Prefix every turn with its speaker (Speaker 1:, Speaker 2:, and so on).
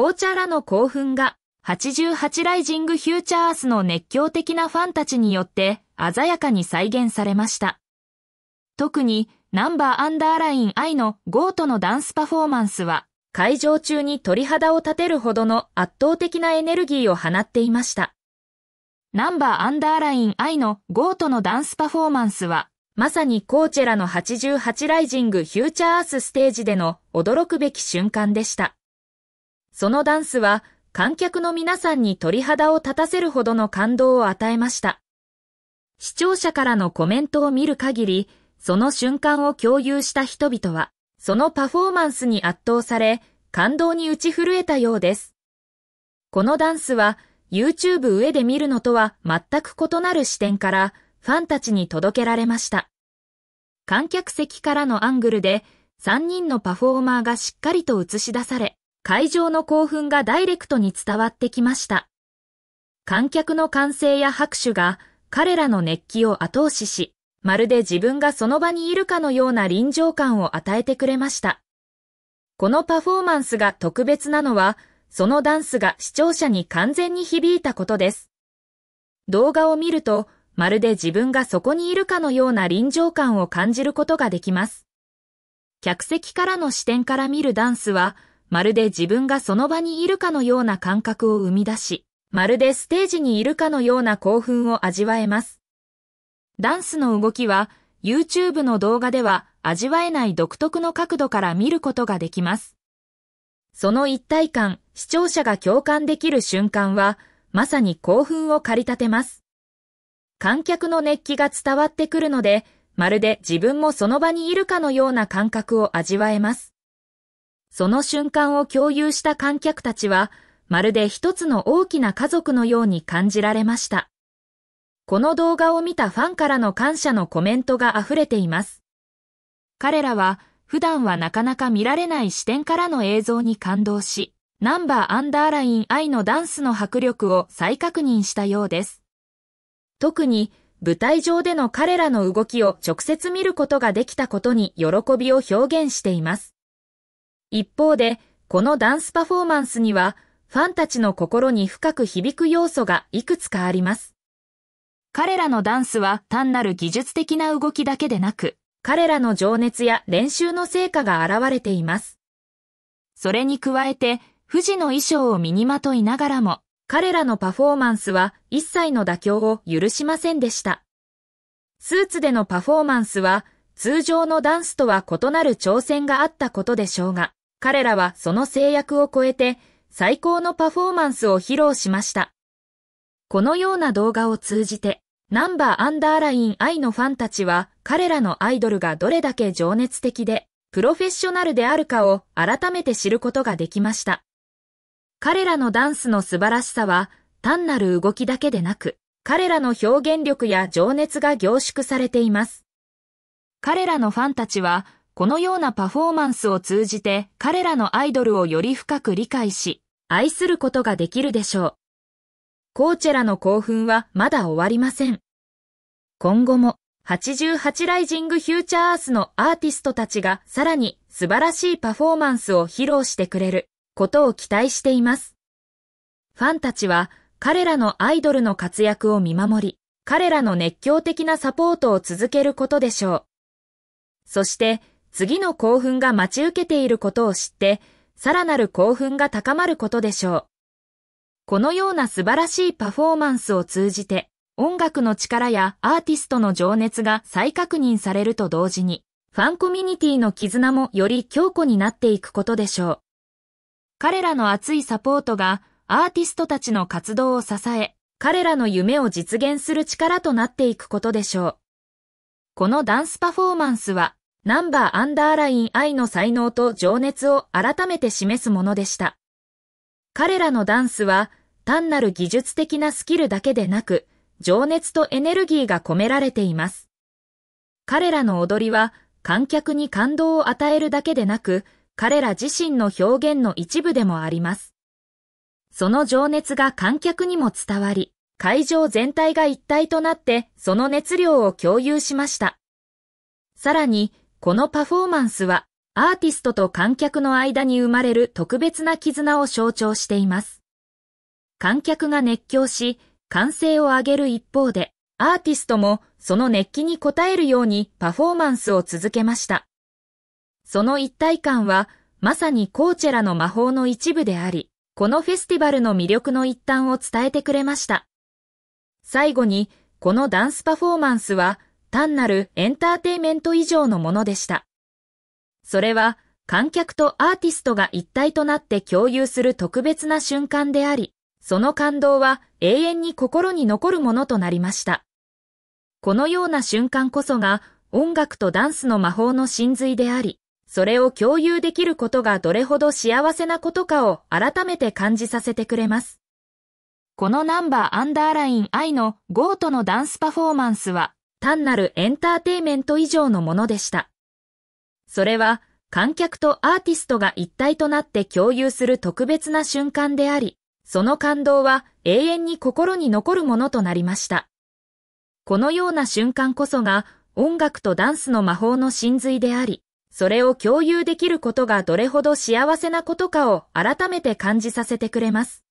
Speaker 1: 紅茶らの興奮が、88ライジングフューチャーアースの熱狂的なファンたちによって鮮やかに再現されました。特に、ナンバーアンダーライン I のゴートのダンスパフォーマンスは、会場中に鳥肌を立てるほどの圧倒的なエネルギーを放っていました。ナンバーアンダーライン I のゴートのダンスパフォーマンスは、まさにコーチェラの88ライジングフューチャーアースステージでの驚くべき瞬間でした。そのダンスは観客の皆さんに鳥肌を立たせるほどの感動を与えました。視聴者からのコメントを見る限り、その瞬間を共有した人々は、そのパフォーマンスに圧倒され、感動に打ち震えたようです。このダンスは、YouTube 上で見るのとは全く異なる視点から、ファンたちに届けられました。観客席からのアングルで、3人のパフォーマーがしっかりと映し出され、会場の興奮がダイレクトに伝わってきました。観客の歓声や拍手が彼らの熱気を後押しし、まるで自分がその場にいるかのような臨場感を与えてくれました。このパフォーマンスが特別なのは、そのダンスが視聴者に完全に響いたことです。動画を見ると、まるで自分がそこにいるかのような臨場感を感じることができます。客席からの視点から見るダンスは、まるで自分がその場にいるかのような感覚を生み出し、まるでステージにいるかのような興奮を味わえます。ダンスの動きは、YouTube の動画では味わえない独特の角度から見ることができます。その一体感、視聴者が共感できる瞬間は、まさに興奮を駆り立てます。観客の熱気が伝わってくるので、まるで自分もその場にいるかのような感覚を味わえます。その瞬間を共有した観客たちは、まるで一つの大きな家族のように感じられました。この動画を見たファンからの感謝のコメントが溢れています。彼らは普段はなかなか見られない視点からの映像に感動し、ナンバーアンダーライン I のダンスの迫力を再確認したようです。特に舞台上での彼らの動きを直接見ることができたことに喜びを表現しています。一方で、このダンスパフォーマンスには、ファンたちの心に深く響く要素がいくつかあります。彼らのダンスは単なる技術的な動きだけでなく、彼らの情熱や練習の成果が現れています。それに加えて、富士の衣装を身にまといながらも、彼らのパフォーマンスは一切の妥協を許しませんでした。スーツでのパフォーマンスは、通常のダンスとは異なる挑戦があったことでしょうが、彼らはその制約を超えて最高のパフォーマンスを披露しました。このような動画を通じて、ナンバーアンダーライン愛のファンたちは彼らのアイドルがどれだけ情熱的で、プロフェッショナルであるかを改めて知ることができました。彼らのダンスの素晴らしさは単なる動きだけでなく、彼らの表現力や情熱が凝縮されています。彼らのファンたちはこのようなパフォーマンスを通じて彼らのアイドルをより深く理解し、愛することができるでしょう。コーチェラの興奮はまだ終わりません。今後も88ライジングフューチャーアースのアーティストたちがさらに素晴らしいパフォーマンスを披露してくれることを期待しています。ファンたちは彼らのアイドルの活躍を見守り、彼らの熱狂的なサポートを続けることでしょう。そして次の興奮が待ち受けていることを知って、さらなる興奮が高まることでしょう。このような素晴らしいパフォーマンスを通じて、音楽の力やアーティストの情熱が再確認されると同時に、ファンコミュニティの絆もより強固になっていくことでしょう。彼らの熱いサポートがアーティストたちの活動を支え、彼らの夢を実現する力となっていくことでしょう。このダンスパフォーマンスはナンバーアンダーライン愛の才能と情熱を改めて示すものでした。彼らのダンスは単なる技術的なスキルだけでなく、情熱とエネルギーが込められています。彼らの踊りは観客に感動を与えるだけでなく、彼ら自身の表現の一部でもあります。その情熱が観客にも伝わり、会場全体が一体となってその熱量を共有しました。さらに、このパフォーマンスは、アーティストと観客の間に生まれる特別な絆を象徴しています。観客が熱狂し、歓声を上げる一方で、アーティストもその熱気に応えるようにパフォーマンスを続けました。その一体感は、まさにコーチェラの魔法の一部であり、このフェスティバルの魅力の一端を伝えてくれました。最後に、このダンスパフォーマンスは、単なるエンターテイメント以上のものでした。それは観客とアーティストが一体となって共有する特別な瞬間であり、その感動は永遠に心に残るものとなりました。このような瞬間こそが音楽とダンスの魔法の真髄であり、それを共有できることがどれほど幸せなことかを改めて感じさせてくれます。このナンバーアンダーライン I のゴートのダンスパフォーマンスは単なるエンターテイメント以上のものでした。それは観客とアーティストが一体となって共有する特別な瞬間であり、その感動は永遠に心に残るものとなりました。このような瞬間こそが音楽とダンスの魔法の真髄であり、それを共有できることがどれほど幸せなことかを改めて感じさせてくれます。